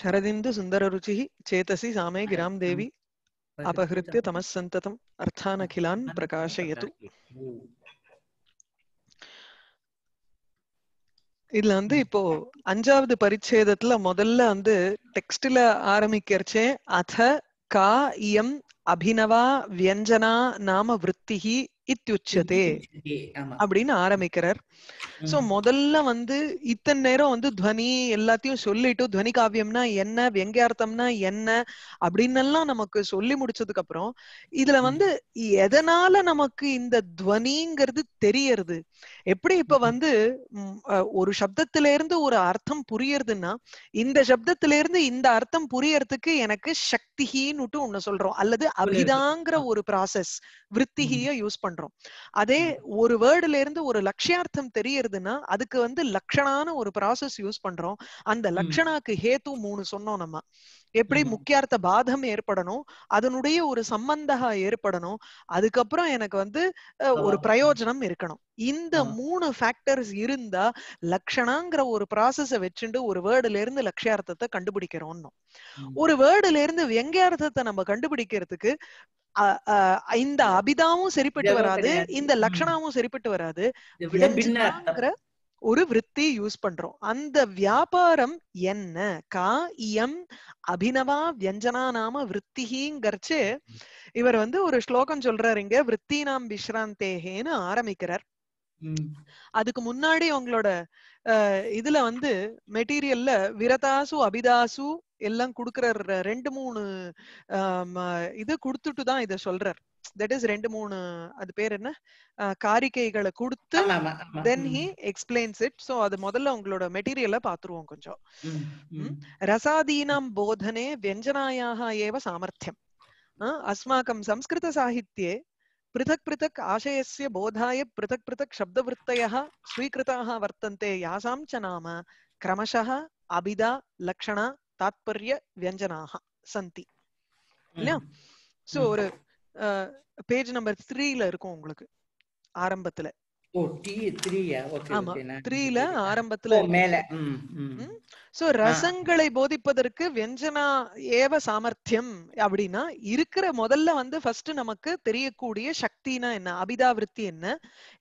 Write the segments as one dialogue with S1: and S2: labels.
S1: Sharadindu सुन्दररुचिः சேதசி சாமே gram தேவி अपहृत्य தமஸ் சந்ததம் அர்த்தானகிலான் பிரகாஷயது இதுல வந்து இப்போ அஞ்சாவது பரிச்சேதத்துல முதல்ல வந்து டெக்ஸ்ட்ல ஆரம்பிக்கிறச்சே அத கா இயம் அபினவா வியஞ்சனா நாம விற்த்திகி இத்தியுச்சதே அப்படின்னு ஆரம்பிக்கிறார் சோ முதல்ல வந்து இத்தனை நேரம் வந்து துவனி எல்லாத்தையும் சொல்லிட்டு துவனி காவியம்னா என்ன வெங்கார்த்தம்னா என்ன அப்படின்னு எல்லாம் நமக்கு சொல்லி முடிச்சதுக்கு அப்புறம் இதுல வந்து எதனால நமக்கு இந்த துவனிங்கிறது தெரியறது எப்படி இப்ப வந்து ஒரு சப்தத்தில இருந்து ஒரு அர்த்தம் புரியறதுன்னா இந்த சப்தத்தில இருந்து இந்த அர்த்தம் புரியறதுக்கு எனக்கு சக்திகின்னு ஒண்ணு சொல்றோம் அல்லது அபிதாங்கிற ஒரு ப்ராசஸ் விற்த்திகிய யூஸ் பண்றோம் பண்றோம் அதே ஒரு வேர்டுல இருந்து ஒரு லட்சியார்த்தம் தெரியறதுன்னா அதுக்கு வந்து லக்ஷனான ஒரு ப்ராசஸ் யூஸ் பண்றோம் அந்த லக்ஷனாக்கு ஹேத்து மூணு சொன்னோம் நம்ம எப்படி முக்கியார்த்த பாதம் ஏற்படணும் அதனுடைய ஒரு சம்பந்தா ஏற்படணும் அதுக்கப்புறம் எனக்கு வந்து ஒரு பிரயோஜனம் இருக்கணும் இந்த மூணு ஃபேக்டர்ஸ் இருந்தா லக்ஷணாங்கிற ஒரு ப்ராசஸ வச்சுட்டு ஒரு வேர்டுல இருந்து லட்சியார்த்தத்தை கண்டுபிடிக்கிறோம் ஒரு வேர்டுல இருந்து வெங்கியார்த்தத்தை நம்ம கண்டுபிடிக்கிறதுக்கு இந்த அபிதாவும் சரிப்பட்டு வராது இந்த லட்சணாவும் சரிப்பட்டு வராது ஒரு விற்பி யூஸ் பண்றோம் அந்த வியாபாரம் என்ன கா இயம் அபினவா வியஞ்சனா நாம விற்த்திகிங்கர்ச்சு இவர் வந்து ஒரு ஸ்லோகம் சொல்றாரு இங்க விற்தி நாம் விஸ்ராந்தேகேன்னு ஆரம்பிக்கிறார் அதுக்கு முன்னாடி உங்களோட இதுல வந்து மெட்டீரியல்ல விரதாசு அபிதாசு எல்லாம் குடுக்கற ரெண்டு மூணு இது கொடுத்துட்டு தான் இத சொல்றார் தட் இஸ் ரெண்டு மூணு அது பேர் என்ன காரிக்கைகளை கொடுத்து then he explains it so அது முதல்ல உங்களோட மெட்டீரியல்ல பாத்துருவோம் கொஞ்சம் ரசாதீனம் போதனே வெஞ்சனாயாக ஏவ சாமர்த்தியம் அஸ்மாக்கம் சம்ஸ்கிருத சாகித்யே पृथक् पृथक् आशयस्य बोधाय पृथक् पृथक् शब्दवृत्तयः स्वीकृताः वर्तन्ते यासां च नाम क्रमशः अभिधा लक्षण தாத்பரிய வியஞ்சனாக சந்தி இல்லையா சோ ஒரு பேஜ் நம்பர் த்ரீல இருக்கும் உங்களுக்கு ஆரம்பத்துல ஓ ஆரம்பத்துல சோ ரசங்களை போதிப்பதற்கு வெஞ்சனா ஏவ சாமர்த்தியம் அப்படின்னா இருக்கிற முதல்ல வந்து ஃபர்ஸ்ட் நமக்கு தெரியக்கூடிய சக்தினா என்ன அபிதாவிருத்தி என்ன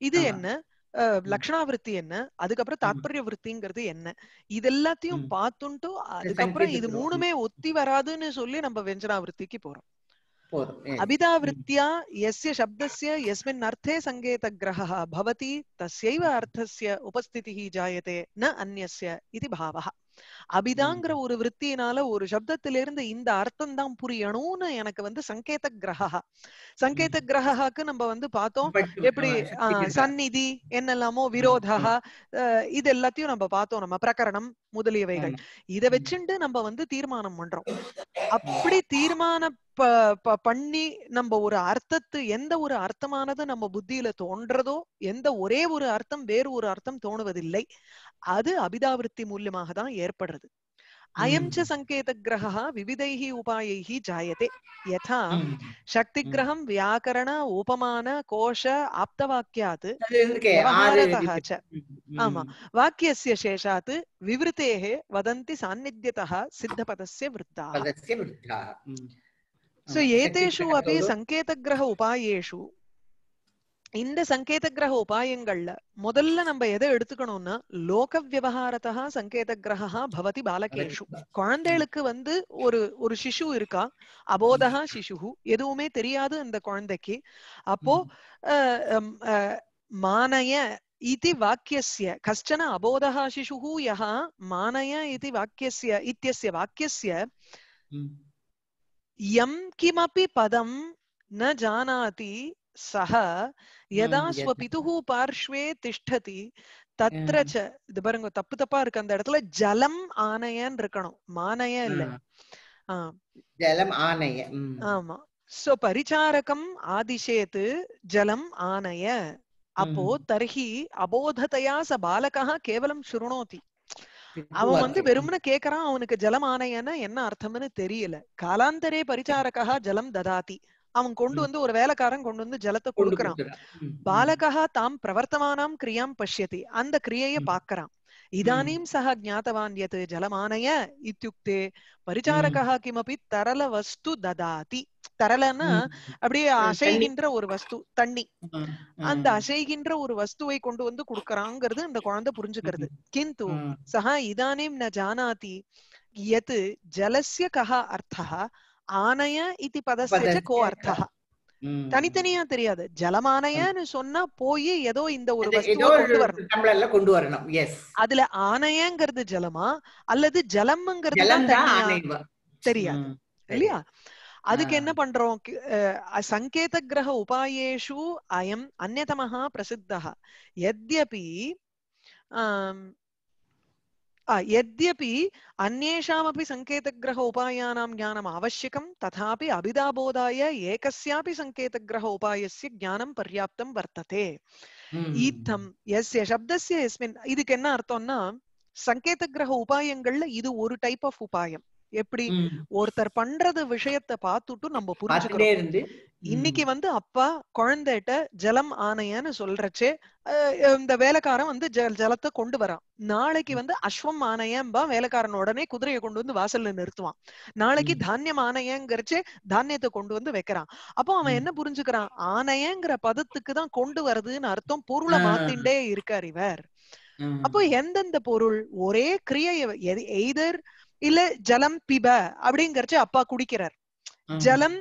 S1: இது என்ன லக்ஷணாவிருத்தி என்ன அதுக்கப்புறம் தாத்பரிய விருத்திங்கிறது என்ன இதெல்லாத்தையும் பார்த்துட்டு அதுக்கப்புறம் இது மூணுமே ஒத்தி வராதுன்னு சொல்லி நம்ம வெஞ்சனாவிருத்திக்கு போறோம் अभिधावृत्त्या यस्य शब्दस्य यस्मिन् अर्थे सङ्केतग्रहः भवति तस्यैव अर्थस्य उपस्थितिः जायते न अन्यस्य इति भावः அபிதாங்கிற ஒரு விற்த்தியினால ஒரு சப்தத்திலிருந்து இந்த அர்த்தம் தான் புரியணும்னு எனக்கு வந்து சங்கேத கிரகா சங்கேத கிரகாக்கு நம்ம வந்து பார்த்தோம் எப்படி சந்நிதி என்னெல்லாமோ விரோதா இது எல்லாத்தையும் நம்ம பார்த்தோம் நம்ம பிரகரணம் முதலியவைகள் இத வச்சுட்டு நம்ம வந்து தீர்மானம் பண்றோம் அப்படி தீர்மான பண்ணி நம்ம ஒரு அர்த்தத்து எந்த ஒரு அர்த்தமானது நம்ம புத்தியில தோன்றதோ எந்த ஒரே ஒரு அர்த்தம் வேறு ஒரு அர்த்தம் தோணுவதில்லை அது அபிதாவிருத்தி மூலியமாக தான் ஏற்படுறது அயம் சங்கேத கிரகா விவிதைஹி உபாயைஹி ஜாயதே யதா சக்தி கிரகம் வியாக்கரண உபமான கோஷ ஆப்தவாக்கியாத் ஆமா வாக்கியஸ்ய சேஷாத் விவருத்தேः வதந்தி சாநித்தியதः சித்தபதस्य சோ ஏதேஷு अपि சங்கேதகிரக உபாயேஷு இந்த சங்கேத கிரக உபாயங்கள்ல முதல்ல நம்ம எதை எடுத்துக்கணும்னா லோக விவகாரத்தா சங்கேத கிரகா பவதி பாலகேஷு குழந்தைகளுக்கு வந்து ஒரு ஒரு சிசு இருக்கா அபோதகா சிசு எதுவுமே தெரியாது அந்த குழந்தைக்கு அப்போ மானய இது வாக்கிய கஷ்டன அபோதகா சிசு யா மானய இது வாக்கிய இத்திய வாக்கிய எம் किमपि பதம் ந ஜானாதி सः எதா ஸ்வபிதுஹு பார்ஷ்வே திஷ்டதி தத்ர ச இது பாருங்க தப்பு தப்பா இருக்கு அந்த இடத்துல ஜலம் ஆனையன்னு இருக்கணும் மானைய இல்ல ஜலம் ஆனைய ஆமா சோ பரிச்சாரகம் ஆதிசேத்து ஜலம் ஆனய அப்போ தர்ஹி அபோதத்தையா ச பாலகா கேவலம் சுருணோதி அவன் வந்து வெறும்னு கேக்குறான் அவனுக்கு ஜலம் ஆனையன்னா என்ன அர்த்தம்னு தெரியல காலாந்தரே பரிச்சாரகா ஜலம் ததாதி அவன் கொண்டு வந்து ஒரு வேலைக்காரன் கொண்டு வந்து ஜலத்தை கொடுக்கறான் பாலகா தாம் பிரவர்த்தமானாம் கிரியாம் பஷ்யதி அந்த கிரியைய பாக்கறான் இதானீம் சக ஜாத்தவான் எது ஜலமானய இத்தியுக்தே பரிச்சாரகா கிமபி தரல வஸ்து ததாதி தரலன்னா அப்படியே அசைகின்ற ஒரு வஸ்து தண்ணி அந்த அசைகின்ற ஒரு வஸ்துவை கொண்டு வந்து கொடுக்கறாங்கிறது இந்த குழந்தை புரிஞ்சுக்கிறது கிந்து சஹா இதானீம் ந ஜானாதி எது ஜலசிய கஹா அர்த்தா ஆனய இத்தி பதஸ்ய கோ அர்த்தா தனித்தனியா தெரியாது ஜலமானயன்னு சொன்னா போய் ஏதோ இந்த ஒரு வஸ்துவை கொண்டு வரணும் அதுல ஆனையங்கிறது ஜலமா அல்லது ஜலம்ங்கிறது தெரியாது இல்லையா அதுக்கு என்ன பண்றோம் சங்கேத கிரக உபாயேஷு அயம் அந்நதமாக பிரசித்தா எத்யபி यद्यपि अन्येषामपि सङ्केतग्रह उपायानां ज्ञानम् आवश्यकं तथापि अभिधाबोधाय एकस्यापि सङ्केतग्रह उपायस्य ज्ञानं पर्याप्तं वर्तते इत्थं यस्य शब्दस्य यस्मिन् இதுக்கு अर्थं न सङ्केतग्रह उपायङ्गल् इदु ஒரு टैप् आफ् उपायम् எப்படி ஒருத்தர் பண்றது விஷயத்த பார்த்துட்டும் நம்ம புரிஞ்சுக்கிட்டே இருந்து இன்னைக்கு வந்து அப்பா குழந்தைகிட்ட ஜலம் ஆனையன்னு சொல்றச்சே இந்த வேலைக்காரன் வந்து ஜலத்தை கொண்டு வரான் நாளைக்கு வந்து அஸ்வம் ஆனையம்பா வேலைக்காரன் உடனே குதிரையை கொண்டு வந்து வாசல்ல நிறுத்துவான் நாளைக்கு தானியம் ஆனையங்கிறச்சே தானியத்தை கொண்டு வந்து வைக்கிறான் அப்போ அவன் என்ன புரிஞ்சுக்கிறான் ஆனையங்கிற பதத்துக்கு தான் கொண்டு வருதுன்னு அர்த்தம் பொருளை மாத்திண்டே இருக்கார் இவர் அப்போ எந்தெந்த பொருள் ஒரே கிரியை எய்தர் இல்ல ஜலம் பிப அப்படிங்கறச்சு அப்பா குடிக்கிறார் ஜலம்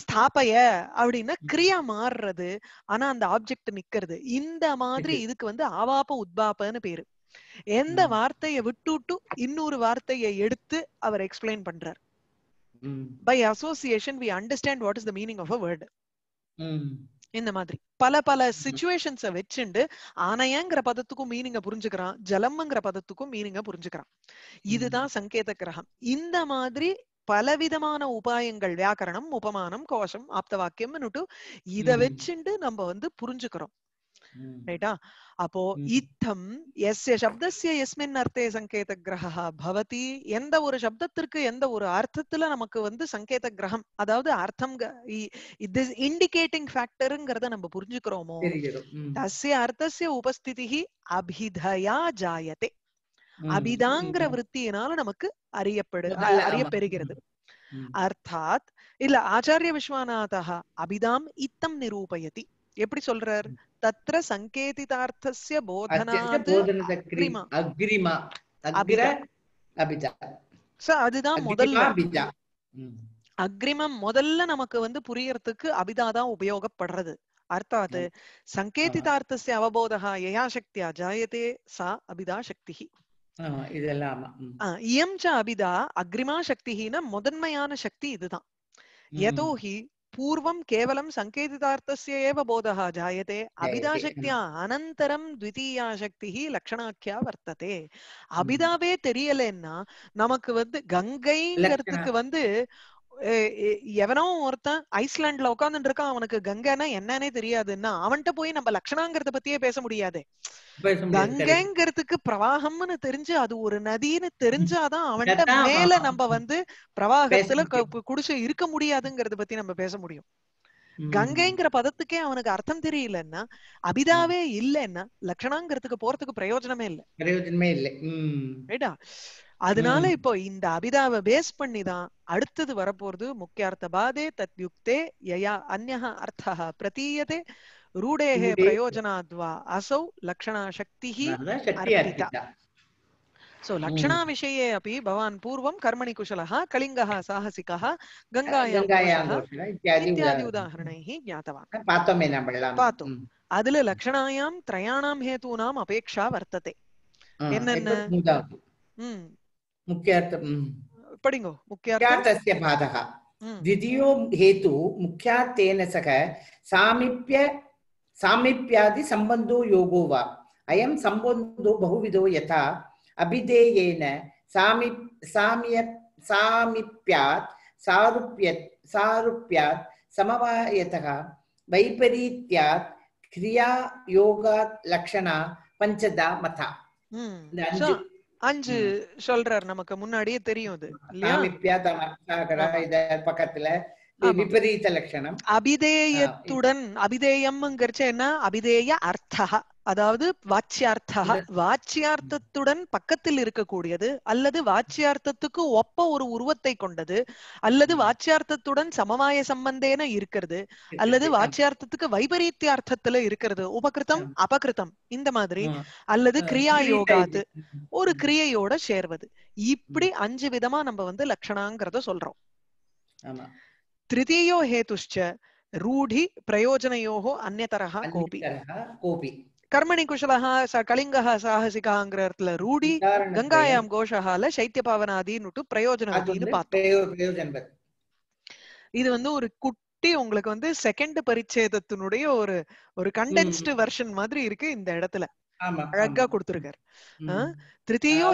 S1: ஸ்தாபய அப்படின்னா கிரியா மாறுறது ஆனா அந்த ஆப்ஜெக்ட் நிக்கிறது இந்த மாதிரி இதுக்கு வந்து ஆவாப்ப உத்பாப்பன்னு பேரு எந்த வார்த்தைய விட்டுட்டு இன்னொரு வார்த்தைய எடுத்து அவர் எக்ஸ்பிளைன் பண்றார் by association we understand what is the meaning of a word இந்த மாதிரி பல பல சுச்சுவேஷன்ஸ வச்சுண்டு ஆனையங்கிற பதத்துக்கும் மீனிங்க புரிஞ்சுக்கிறான் ஜலம்ங்கிற பதத்துக்கும் மீனிங்க புரிஞ்சுக்கிறான் இதுதான் சங்கேத கிரகம் இந்த மாதிரி பலவிதமான உபாயங்கள் வியாக்கரணம் உபமானம் கோஷம் ஆப்த வாக்கியம்னுட்டு இத வச்சுண்டு நம்ம வந்து புரிஞ்சுக்கிறோம் రైటా అపో இத்தம் எஸ் சப்தசிய எஸ்மின் அர்த்தே சங்கேத கிரகா பவதி எந்த ஒரு சப்தத்திற்கு எந்த ஒரு அர்த்தத்துல நமக்கு வந்து சங்கேத கிரகம் அதாவது அர்த்தம் இது இண்டிகேட்டிங் ஃபேக்டருங்கிறத நம்ம புரிஞ்சுக்கிறோமோ தசிய அர்த்தசிய உபஸ்திதி அபிதயா ஜாயதே அபிதாங்கிற விற்த்தியினால நமக்கு அறியப்படு அறியப்பெறுகிறது அர்த்தாத் இல்ல ஆச்சாரிய விஸ்வநாதா அபிதாம் இத்தம் நிரூபயதி எப்படி சொல்றார் तत्र सङ्केतितार्थस्य बोधनात्
S2: अग्रिम அக்ர
S1: அபிஜா சோ அதுதான் முதல்ல அபிஜா அக்ரிமம் முதல்ல நமக்கு வந்து புரியறதுக்கு அபிதா தான் உபயோகப்படுறது அர்த்தாத் சங்கேதிதார்த்தசிய அவபோதா யயா சக்தியா ஜாயதே சா அபிதா சக்தி இயம் ச அபிதா அக்ரிமா சக்திஹின முதன்மையான சக்தி இதுதான் யதோஹி பூர்வம் கேவலம் सङ्केतितार्थस्य ஏவ बोधः जायते அபிதாசக்தியா அனந்தரம் த்விதீயா शक्तिः லட்சணாக்கியா வர்த்ததே அபிதாவே தெரியலன்னா நமக்கு வந்து கங்கைங்கிறதுக்கு வந்து எவனோ ஒருத்தன் ஐஸ்லாண்ட்ல உட்காந்துட்டு இருக்கான் அவனுக்கு கங்கைனா என்னன்னே தெரியாதுன்னா அவன்கிட்ட போய் நம்ம லட்சணாங்கிறத பத்தியே பேச முடியாது
S2: கங்கைங்கிறதுக்கு
S1: பிரவாகம்னு தெரிஞ்சு அது ஒரு நதின்னு தெரிஞ்சாதான் அவன்கிட்ட மேல நம்ம வந்து பிரவாகத்துல குடிச்சு இருக்க முடியாதுங்கிறத பத்தி நம்ம பேச முடியும் கங்கைங்கிற பதத்துக்கே அவனுக்கு அர்த்தம் தெரியலன்னா அபிதாவே இல்லைன்னா லட்சணாங்கிறதுக்கு போறதுக்கு பிரயோஜனமே இல்லை பிரயோஜனமே இல்லை ரைட்டா அதனால இப்போ இந்த அபிதாவை பேஸ் பண்ணி தான் அடுத்தது வரப்போறது முக்கியார்த்த முக்கியார்த்தபாதே தத்யுக்தே யயா அந்யா அர்த்தா பிரதீயதே ரூடேகே பிரயோஜனாத்வா அசௌ லக்ஷணா சக்தி அர்ப்பிதா सो लक्षणाविषये अपि भवान् पूर्वं कर्मणि कुशलः कलिङ्गः साहसिकः गङ्गायां इत्यादि उदाहरणैः ज्ञातवान् पातुम् அதில் லக்ஷணாயாம் திரையாணாம் ஹேதூனாம் அபேட்சா வர்த்ததே
S2: என்னென்ன द्वितीयो हेतु मुख्यार्थेन सह सामीप्य सामीप्यादि सम्बन्धो योगो वा अयं बहुविधो यथा अभिधेयेन सामि साम्य सामीप्यात् सारूप्य सारूप्यात् समवायतः वैपरीत्यात् लक्षणा पञ्चधा मथा
S1: அஞ்சு சொல்றாரு நமக்கு
S2: முன்னாடியே தெரியும் அது பக்கத்துல விபரீத
S1: லட்சணம் அபிதேயத்துடன் அபிதேயம்ங்கிறச்ச என்ன அபிதேய அர்த்தா அதாவது வாச்சியார்த்தா வாச்சியார்த்தத்துடன் பக்கத்தில் இருக்கக்கூடியது அல்லது வாச்சியார்த்தத்துக்கு ஒப்ப ஒரு உருவத்தை கொண்டது அல்லது வாச்சியார்த்தத்துடன் சமவாய சம்பந்தேன இருக்கிறது அல்லது வாச்சியார்த்தத்துக்கு வைபரீத்தியார்த்தத்துல இருக்கிறது உபகிருத்தம் அபகிருத்தம் இந்த மாதிரி அல்லது கிரியா யோகாது ஒரு கிரியையோட சேர்வது இப்படி அஞ்சு விதமா நம்ம வந்து லட்சணாங்கிறத சொல்றோம் तृतीयो हेतुश्च रूढि प्रयोजनयोः अन्यतरः कोऽपि कोऽपि கர்மணி குஷலஹா ச கலிங்கஹ சாஹசிகாங்கிறதுல ரூடி கங்காயாம் கோஷஹால சைத்திய பாவனாதின்னுட்டு பிரயோஜனவாதின்னு பார்த்தோம் இது வந்து ஒரு குட்டி உங்களுக்கு வந்து செகண்ட் பரிச்சேதத்தினுடைய ஒரு ஒரு கண்டென்ஸ்டு வெர்ஷன் மாதிரி இருக்கு இந்த இடத்துல அழகா கொடுத்திருக்காரு திருத்தியோ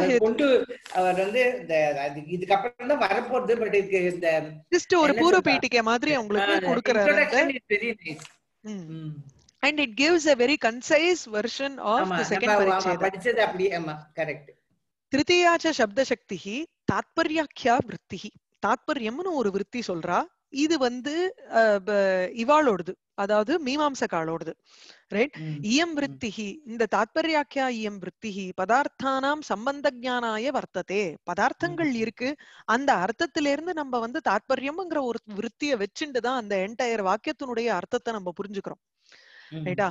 S2: அவர் வந்து இதுக்கப்புறம் தான் வரப்போறது பட் இதுக்கு இந்த
S1: ஜஸ்ட் ஒரு பூர்வ பீட்டிகை மாதிரி அவங்களுக்கு கொடுக்கறாரு and it gives a very concise version of the second பரிச்சேதம் படிச்சது அப்படியே ஆமா கரெக்ட் திருத்தியாச்ச சப்தசக்திஹி தாத்பர்யாக்கியா விருத்தி தாத்பரியம்னு ஒரு விருத்தி சொல்றா இது வந்து இவாளோடது அதாவது மீமாம்சக்காளோடது ரைட் இயம் ವೃತ್ತಿ இந்த தாத்பரியாக்கியா இயம் ವೃತ್ತಿ பதார்த்தானாம் சம்பந்த ஜானாய வர்த்ததே பதார்த்தங்கள் இருக்கு அந்த அர்த்தத்தில இருந்து நம்ம வந்து தாத்பரியம்ங்கிற ஒரு விருத்திய வச்சுட்டு தான் அந்த என்டையர் வாக்கியத்தினுடைய அர்த்தத்தை நம்ம புரிஞ்சுக்கிறோம் ரைட்டா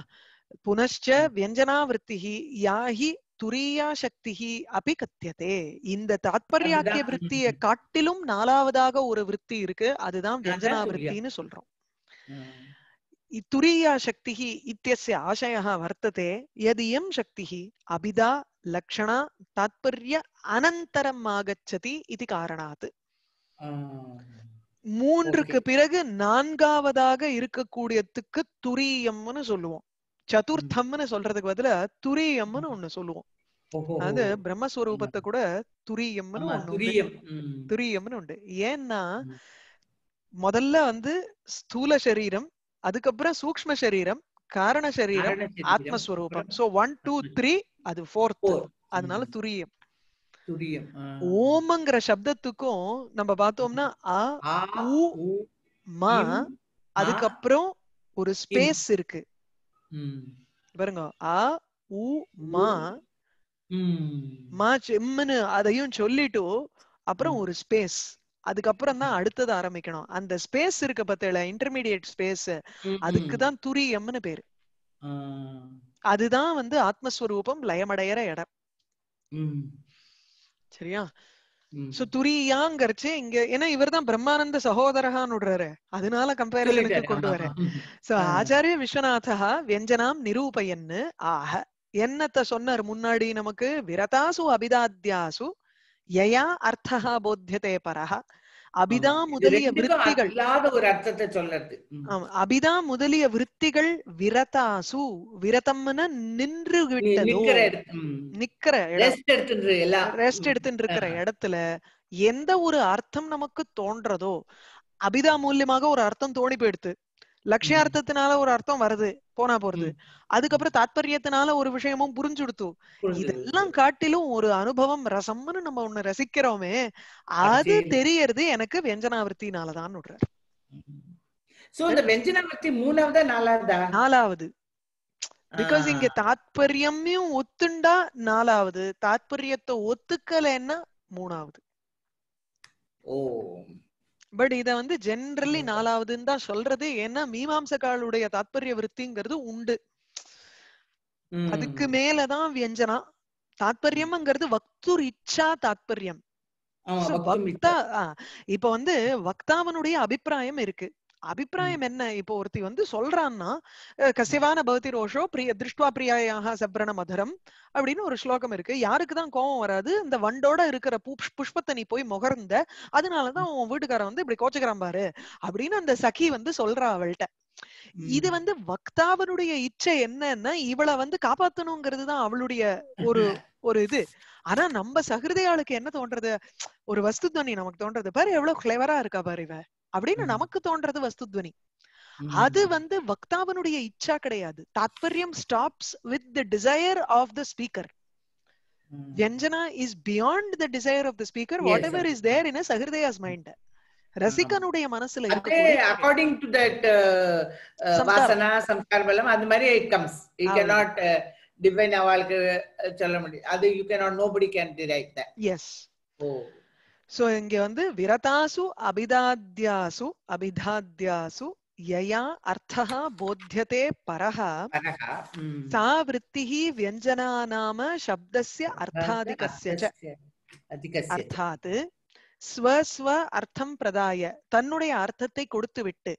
S1: புனஷ்ச வியஞ்சனா விருத்தி யாஹி துரியா சக்தி அபி கத்தியதே இந்த தாத்பர்யாக்கிய விருத்திய காட்டிலும் நாலாவதாக ஒரு விருத்தி இருக்கு அதுதான் வியஞ்சனா விருத்தின்னு சொல்றோம் mm. तुरीया शक्तिः इत्यस्य வர்த்ததே वर्तते சக்தி அபிதா லக்ஷணா अभिधा அனந்தரம் ஆகச்சதி अनन्तरम् आगच्छति மூன்றுக்கு பிறகு நான்காவதாக இருக்கக்கூடியதுக்கு துரியம்னு சொல்லுவோம் சதுர்த்தம்னு சொல்றதுக்கு பதில துரியம்னு ஒண்ணு சொல்லுவோம் அது பிரம்மஸ்வரூபத்தை கூட துரியம்னு துரியம் துரியம்னு உண்டு ஏன்னா முதல்ல வந்து ஸ்தூல சரீரம் அதுக்கப்புறம் சூக்ம சரீரம் காரண சரீரம் ஆத்மஸ்வரூபம் சோ ஒன் டூ த்ரீ அது ஃபோர்த் அதனால துரியம் ஓம்ங்கிற சப்தத்துக்கும் நம்ம பார்த்தோம்னா அ உ மா அதுக்கப்புறம் ஒரு ஸ்பேஸ் இருக்கு பாருங்க அ உ மா மா செம்முன்னு அதையும் சொல்லிட்டு அப்புறம் ஒரு ஸ்பேஸ் அதுக்கப்புறம் தான் அடுத்தது ஆரம்பிக்கணும் அந்த ஸ்பேஸ் இருக்க பத்தில இன்டர்மீடியட் ஸ்பேஸ் அதுக்குதான் துரியம்னு பேரு அதுதான் வந்து ஆத்மஸ்வரூபம் லயமடையற இடம் சரியா சோ துரியாங்கிறச்சு இங்க ஏன்னா இவர் தான் பிரம்மானந்த சகோதரகான்னு விடுறாரு அதனால கம்பேர் கொண்டு வரேன் சோ ஆச்சாரிய விஸ்வநாதா வெஞ்சனாம் நிரூபயன்னு ஆக என்னத்த சொன்னார் முன்னாடி நமக்கு விரதாசு அபிதாத்யாசு யயா அர்த்தா போத்தியதே பரஹா அபிதா முதலிய விருத்திகள் ஒரு அர்த்தத்தை சொல்றது அபிதா முதலிய விருத்திகள் விரதாசு விரதம்னு நின்று விட்டது நிக்கிற ரெஸ்ட் எடுத்துட்டு இருக்கிற இடத்துல எந்த ஒரு அர்த்தம் நமக்கு தோன்றதோ அபிதா மூலியமாக ஒரு அர்த்தம் தோணி போயிடுத்து லட்சியார்த்தத்தினால ஒரு அர்த்தம் வருது போனா போறது அதுக்கப்புறம் தாத்பரியத்தினால ஒரு விஷயமும் புரிஞ்சுடுத்து இதெல்லாம் காட்டிலும் ஒரு அனுபவம் ரசம்னு நம்ம ஒண்ணு ரசிக்கிறோமே அது தெரியறது எனக்கு வெஞ்சனாவிருத்தினாலதான் விடுறாரு சோ இந்த நாலாவது பிகாஸ் இங்க ஒத்துண்டா நாலாவது தாத்பரியத்தை ஒத்துக்கலைன்னா மூணாவது ஓ பட் இத வந்து ஜென்ரலி நாலாவதுன்னு தான் சொல்றது ஏன்னா மீமாம்சக்காளுடைய தாத்பரிய விருத்திங்கிறது உண்டு அதுக்கு மேலதான் வியஞ்சனா தாத்பரியம்ங்கிறது வக்தூர் இச்சா தாத்பரியம் இப்ப வந்து வக்தாவனுடைய அபிப்பிராயம் இருக்கு அபிப்பிராயம் என்ன இப்போ ஒருத்தி வந்து சொல்றான்னா கசிவான பவதி ரோஷோ பிரிய திருஷ்டுவா பிரியாயாக சப்ரண மதுரம் அப்படின்னு ஒரு ஸ்லோகம் இருக்கு யாருக்குதான் கோபம் வராது இந்த வண்டோட இருக்கிற பூ புஷ்பத்தை நீ போய் முகர்ந்த அதனாலதான் உன் வீட்டுக்காரன் வந்து இப்படி கோச்சுக்கிறான் பாரு அப்படின்னு அந்த சகி வந்து சொல்றா அவள்கிட்ட இது வந்து வக்தாவனுடைய இச்சை என்னன்னா இவளை வந்து காப்பாத்தணுங்கிறது தான் அவளுடைய ஒரு ஒரு இது ஆனா நம்ம சகிருதையாளுக்கு என்ன தோன்றது ஒரு வஸ்து துவனி நமக்கு தோன்றது பாரு எவ்வளவு கிளவரா இருக்கா பாரு இவன் அப்படின்னு நமக்கு தோன்றது வஸ்துத்வனி அது வந்து வக்தாவனுடைய இச்சா கிடையாது தாத்பரியம் stops with the desire of the speaker வியஞ்சனா is beyond the desire of the speaker whatever is there in சஹிருதயாஸ் மைண்ட் ரசிகனுடைய மனசுல இருக்கு அகார்டிங் டு
S2: தட் வாசனா சம்ஸ்கார பலம் அந்த மாதிரி it comes you can not divine அவாளுக்கு சொல்ல முடியும் அது you can not nobody can drive that S O
S1: so இங்க வந்து விரதாசு அபிதாத்யாசு அபிதாத்யாசு யயா அர்த்தா போத்தியதே பரஹ சா விருத்திஹி வியஞ்சனா நாம சப்தஸ்ய அர்த்தாதிகஸ்ய அர்த்தாத் ஸ்வஸ்வ அர்த்தம் பிரதாய தன்னுடைய அர்த்தத்தை கொடுத்து விட்டு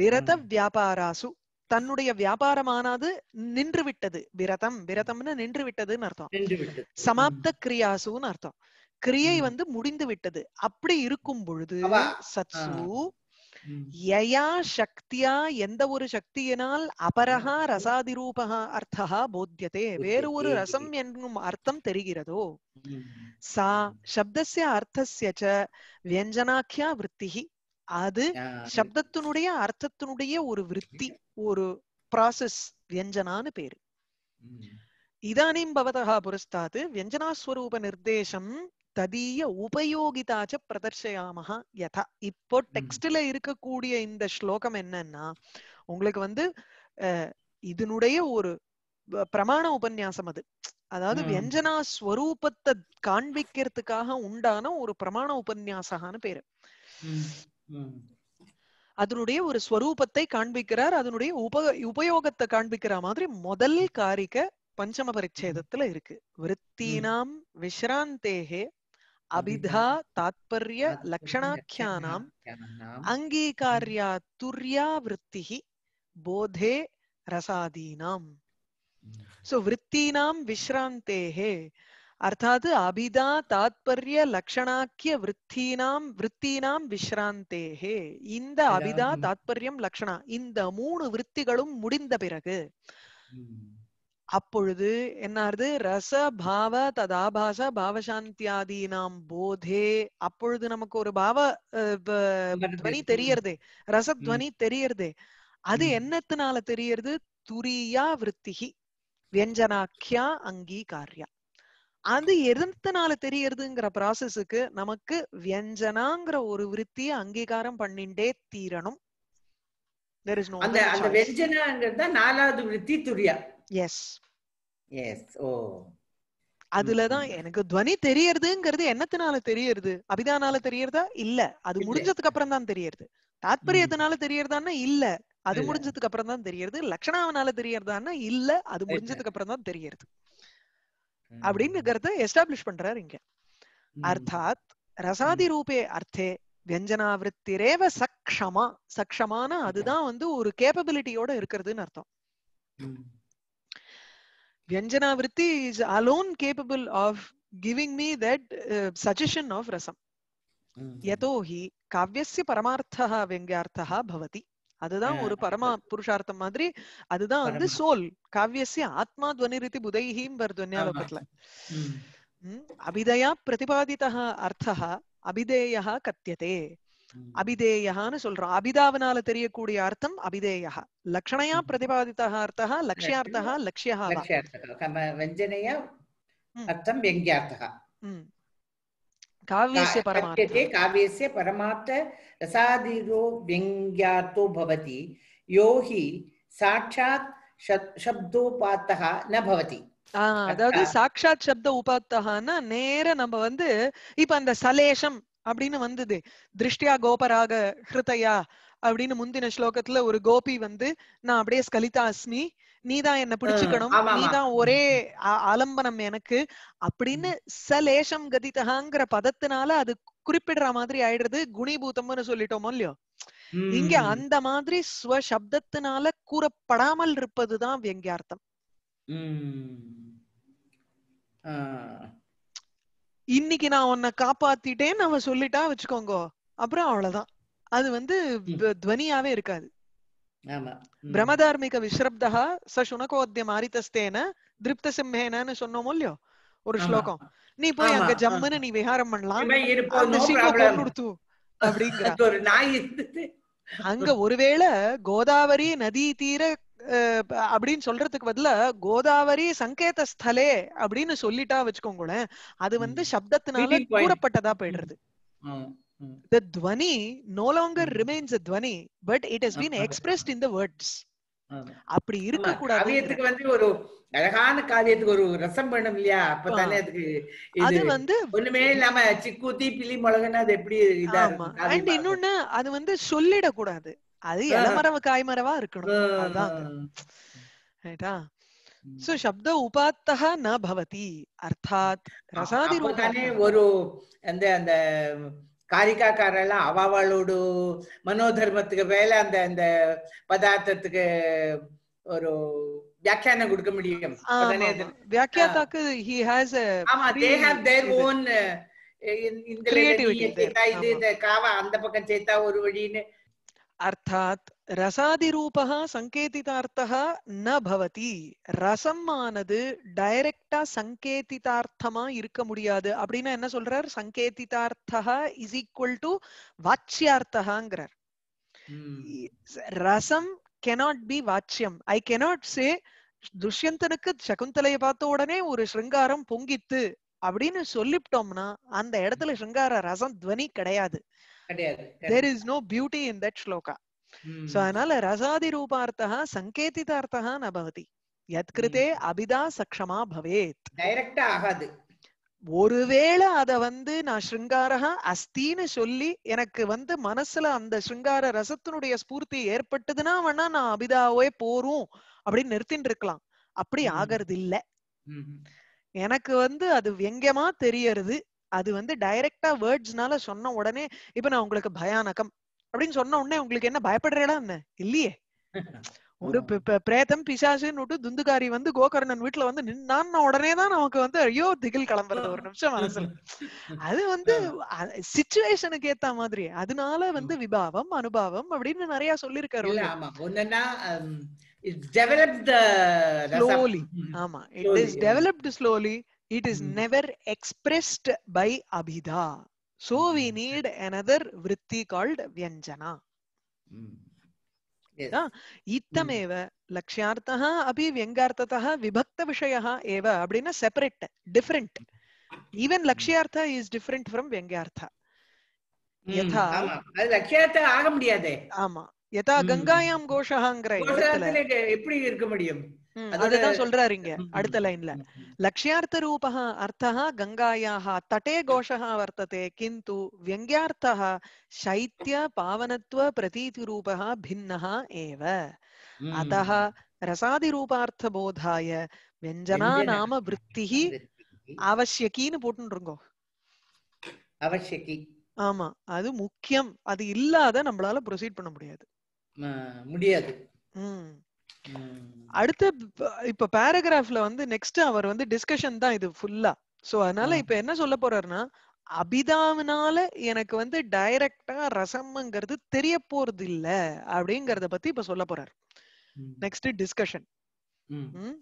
S1: விரத வியாபாராசு தன்னுடைய வியாபாரமானது நின்று விட்டது விரதம் விரதம்னு நின்று விட்டதுன்னு அர்த்தம் சமாப்த கிரியாசுன்னு அர்த்தம் கிரியை வந்து முடிந்து விட்டது அப்படி இருக்கும் பொழுது சத்சு யயா சக்தியா எந்த ஒரு சக்தியினால் அபரஹா ரசாதிரூபகா அர்த்தா போத்தியதே வேறு ஒரு ரசம் என்னும் அர்த்தம் தெரிகிறதோ சா சப்தஸ்ய அர்த்தசிய வியஞ்சனாக்கியா விற்த்திகி அது சப்தத்தினுடைய அர்த்தத்தினுடைய ஒரு விற்பி ஒரு ப்ராசஸ் வியஞ்சனான்னு பேரு இதானீம் பவதா புரஸ்தாத் வியஞ்சனாஸ்வரூப நிர்தேசம் ததீய உபயோகிதாச்ச பிரதர்ஷயாமஹா யதா இப்போ டெக்ஸ்ட்ல இருக்கக்கூடிய இந்த ஸ்லோகம் என்னன்னா உங்களுக்கு வந்து இதனுடைய ஒரு பிரமாண உபன்யாசம் அது அதாவது வியஞ்சனா ஸ்வரூபத்தை காண்பிக்கிறதுக்காக உண்டான ஒரு பிரமாண உபன்யாசகான்னு பேரு அதனுடைய ஒரு ஸ்வரூபத்தை காண்பிக்கிறார் அதனுடைய உப உபயோகத்தை காண்பிக்கிற மாதிரி முதல் காரிக்க பஞ்சம பரிச்சேதத்துல இருக்கு விற்த்தீனாம் விஷ்ராந்தேகே அபிதா தாத்பர்ய லக்ஷணாख्यानाम् அங்கீகார்யா துர்யா விருத்திஹி போதே ரசாதீனாம் சோ விருத்தீனாம் விஸ்ராந்தேஹே அர்த்தாத் அபிதா தாத்பர்ய லக்ஷணாக்கிய விருத்தீனாம் விருத்தீனாம் விஸ்ராந்தேஹே இந்த அபிதா தாத்பரியம் லக்ஷணா இந்த மூணு விருத்திகளும் முடிந்த பிறகு அப்பொழுது என்னது ரச பாவ ததாபாச பாவசாந்தியாதி நாம் போதே அப்பொழுது நமக்கு ஒரு பாவ துவனி தெரியறதே ரசத்வனி தெரியறதே அது என்னத்தினால தெரியறது துரியா விற்த்திகி வியஞ்சனாக்கியா அங்கீகாரியா அது எதிர்த்தனால தெரியறதுங்கிற ப்ராசஸுக்கு நமக்கு வியஞ்சனாங்கிற ஒரு விருத்திய அங்கீகாரம் பண்ணிண்டே தீரணும் அந்த
S2: அந்த நாலாவது விருத்தி துரியா
S1: எஸ் எஸ் ஓ அதுலதான் எனக்கு துவனி தெரியறதுங்கிறது என்னத்தினால தெரியறது அபிதானால தெரியறதா இல்ல அது முடிஞ்சதுக்கு அப்புறம் தான் தெரியறது தாத்பரியத்தினால தெரியறதானா இல்ல அது முடிஞ்சதுக்கு அப்புறம் தான் தெரியறது லட்சணாவனால தெரியறதான்னா இல்ல அது முடிஞ்சதுக்கு அப்புறம் தான் தெரியறது அப்படிங்கிறத எஸ்டாப்ளிஷ் பண்றாரு இங்க அர்த்தாத் ரசாதி ரூபே அர்த்தே ரேவ சக்ஷமா சக்ஷமான அதுதான் வந்து ஒரு கேப்பபிலிட்டியோட இருக்கிறதுன்னு அர்த்தம் Vyanjanavriti is alone capable of giving me that uh, suggestion of rasam. यतोहि काव्यस्य परमार्थः व्यङ्ग्यार्थः भवति அதுதான் ஒரு பரமா புருஷார்த்தம் மாதிரி அதுதான் வந்து சோல் காவியசிய ஆத்மா ध्वनि रीति புதைஹிம் வர்துவன்யாலோகத்துல அபிதயா பிரதிபாதிதா அர்த்தः அபிதேயः கத்தியதே அபிதேயான்னு சொல்றோம் அபிதாவினால தெரியக்கூடிய அர்த்தம் அபிதேயா லக்ஷணையா பிரதிபாதித்தா அர்த்தா லட்சியார்த்தா லட்சியா
S2: அர்த்தம் வெங்கியார்த்தா பரமார்த்தே காவியஸ்ய பரமார்த்த ரசாதிரோ வெங்கியார்த்தோ பவதி யோகி சாட்சாத் சப்தோபாத்தா ந பவதி
S1: அதாவது சாட்சாத் சப்த உபாத்தகான்னா நேர நம்ம வந்து இப்ப அந்த சலேஷம் அப்படின்னு வந்தது திருஷ்டியா கோபராக ஹிருதயா அப்படின்னு முந்தின ஸ்லோகத்துல ஒரு கோபி வந்து நான் அப்படியே ஸ்கலிதா அஸ்மி நீதான் என்ன பிடிச்சுக்கணும் நீதான் ஒரே ஆலம்பனம் எனக்கு அப்படின்னு சலேஷம் கதிதகாங்கிற பதத்தினால அது குறிப்பிடுற மாதிரி ஆயிடுறது குணிபூதம்னு சொல்லிட்டோமோ இல்லையோ இங்க அந்த மாதிரி ஸ்வசப்தத்தினால கூறப்படாமல் இருப்பதுதான் வியங்கியார்த்தம் இன்னைக்கு நான் உன்னை காப்பாத்திட்டேன்னு அவன் சொல்லிட்டா வச்சுக்கோங்க அப்புறம் அவ்வளவுதான் அது வந்து துவனியாவே இருக்காது பிரமதார்மிக விஸ்ரப்தா ச சுனகோத்திய மாரித்தஸ்தேன திருப்த சிம்ஹேனன்னு சொன்னோம் இல்லையோ ஒரு ஸ்லோகம் நீ போய் அங்க ஜம்முன்னு நீ விஹாரம் பண்ணலாம் கொடுத்து அப்படிங்கிற அங்க ஒருவேளை கோதாவரி நதி தீர அப்படின்னு சொல்றதுக்கு பதில கோதாவரி சங்கேத ஸ்தலே அப்படின்னு சொல்லிட்டா வச்சுக்கோங்களேன் அது வந்து சப்தத்தினால கூறப்பட்டதா போயிடுறது த துவனி நோ லாங்கர் ரிமைன்ஸ் துவனி but it has been expressed in the words அப்படி இருக்க கூடாது காவியத்துக்கு வந்து ஒரு அழகான காவியத்துக்கு
S2: ஒரு ரசம் பண்ணும் இல்லையா அப்பதானே அதுக்கு அது வந்து ஒண்ணுமே இல்லாம சிக்கூத்தி பிலி மிளகுன்னு அது எப்படி இதா அண்ட்
S1: இன்னொன்னு அது வந்து சொல்லிட கூடாது அது இளமரவு காய்மரவா இருக்கணும் ரைட்டா சோ சப்த உபாத்தா ந பவதி அர்த்தாத் ரசாதி ஒரு அந்த அந்த
S2: காரிகாக்காரெல்லாம் அவாவளோடு மனோதர்மத்துக்கு வேலை அந்த அந்த பதார்த்தத்துக்கு ஒரு வியாக்கியானம் கொடுக்க முடியும்
S1: வியாக்கியாத்தாக்கு ஹி ஹாஸ் ஆமா தே ஹேவ் தேர் ஓன்
S2: இந்த காவா அந்த பக்கம் சேர்த்தா ஒரு வழின்னு
S1: அர்த்தாத் ரூபா சங்கேதிதார்த்தா ந பவதி ரசம் ஆனது டைரக்டா சங்கேதிதார்த்தமா இருக்க முடியாது அப்படின்னா என்ன சொல்றார் சங்கேதிதார்த்தா இஸ் ஈக்குவல் டு வாச்சியார்த்தாங்கிறார் ரசம் கெனாட் பி வாச்சியம் ஐ கெனாட் சே துஷ்யந்தனுக்கு சகுந்தலைய பார்த்த உடனே ஒரு ஸ்ருங்காரம் பொங்கித்து அப்படின்னு சொல்லிவிட்டோம்னா அந்த இடத்துல ஸ்ருங்கார ரசம் துவனி கிடையாது there is no beauty in that sloka so அதனால ரசாதி ரூபார்த்தா சங்கேதிதார்த்தா ந பவதி யத்கிருதே hmm. அபிதா சக்ஷமா பவேத் டைரக்டா ஆகாது ஒருவேளை அத வந்து நான் ஸ்ருங்காரா அஸ்தின்னு சொல்லி எனக்கு வந்து மனசுல அந்த ஸ்ருங்கார ரசத்தினுடைய ஸ்பூர்த்தி ஏற்பட்டதுன்னா வேணா நான் அபிதாவே போரும் அப்படின்னு நிறுத்தின்னு இருக்கலாம் அப்படி hmm. ஆகறது இல்ல hmm. எனக்கு வந்து அது வியங்கமா தெரியறது அது வந்து டைரக்டா வேர்ட்ஸ்னால சொன்ன உடனே இப்ப நான் உங்களுக்கு பயானகம் அப்படின்னு சொன்ன உடனே உங்களுக்கு என்ன பயப்படுறேடா என்ன இல்லையே ஒரு பிரேதம் பிசாசுன்னு விட்டு துந்துகாரி வந்து கோகர்ணன் வீட்டுல வந்து நின்னான்னு உடனே தான் நமக்கு வந்து ஐயோ திகில் கிளம்புறது ஒரு நிமிஷம் மனசுல அது வந்து சிச்சுவேஷனுக்கு ஏத்த மாதிரி அதனால வந்து விபாவம் அனுபவம் அப்படின்னு நிறைய சொல்லிருக்காரு இட்ஸ் ஸ்லோலி ஆமா it is developed slowly it is mm. never expressed by abhidha so we need another vritti called vyanjana mm. இத்தமேவ லட்சியார்த்தः अपि व्यङ्गार्थतः विभक्तविषयः एव அப்படின்னா செப்பரேட் டிஃபரெண்ட் ஈவன் லட்சியார்த்த இஸ் டிஃபரெண்ட் ஃப்ரம் व्यङ्गार्थ யதா லட்சியார்த்த ஆக முடியாதே ஆமா எதா கங்காயாம் கோஷஹாங்கிற
S2: எப்படி இருக்க முடியும்
S1: அதுதான் சொல்றாரு இங்க அடுத்த லைன்ல லட்சியார்த்த ரூபா அர்த்தா கங்காயாக தட்டே கோஷா வர்த்ததே கிந்து வியங்கியார்த்தா சைத்திய பாவனத்துவ பிரதீதி ரூபா பின்னஹா ஏவ அதஹ ரசாதி ரூபார்த்த போதாய வெஞ்சனா நாம விருத்திஹி அவசியக்கின்னு போட்டுருங்கோ அவசியக்கி ஆமா அது முக்கியம் அது இல்லாத நம்மளால ப்ரொசீட் பண்ண முடியாது முடியாது அடுத்த இப்ப பேராகிராஃப்ல வந்து நெக்ஸ்ட் அவர் வந்து டிஸ்கஷன் தான் இது ஃபுல்லா சோ அதனால இப்ப என்ன சொல்ல போறாருன்னா அபிதாவினால எனக்கு வந்து டைரக்டா ரசம்ங்கிறது தெரிய போறது இல்ல அப்படிங்கறத பத்தி இப்ப சொல்ல போறாரு நெக்ஸ்ட் டிஸ்கஷன்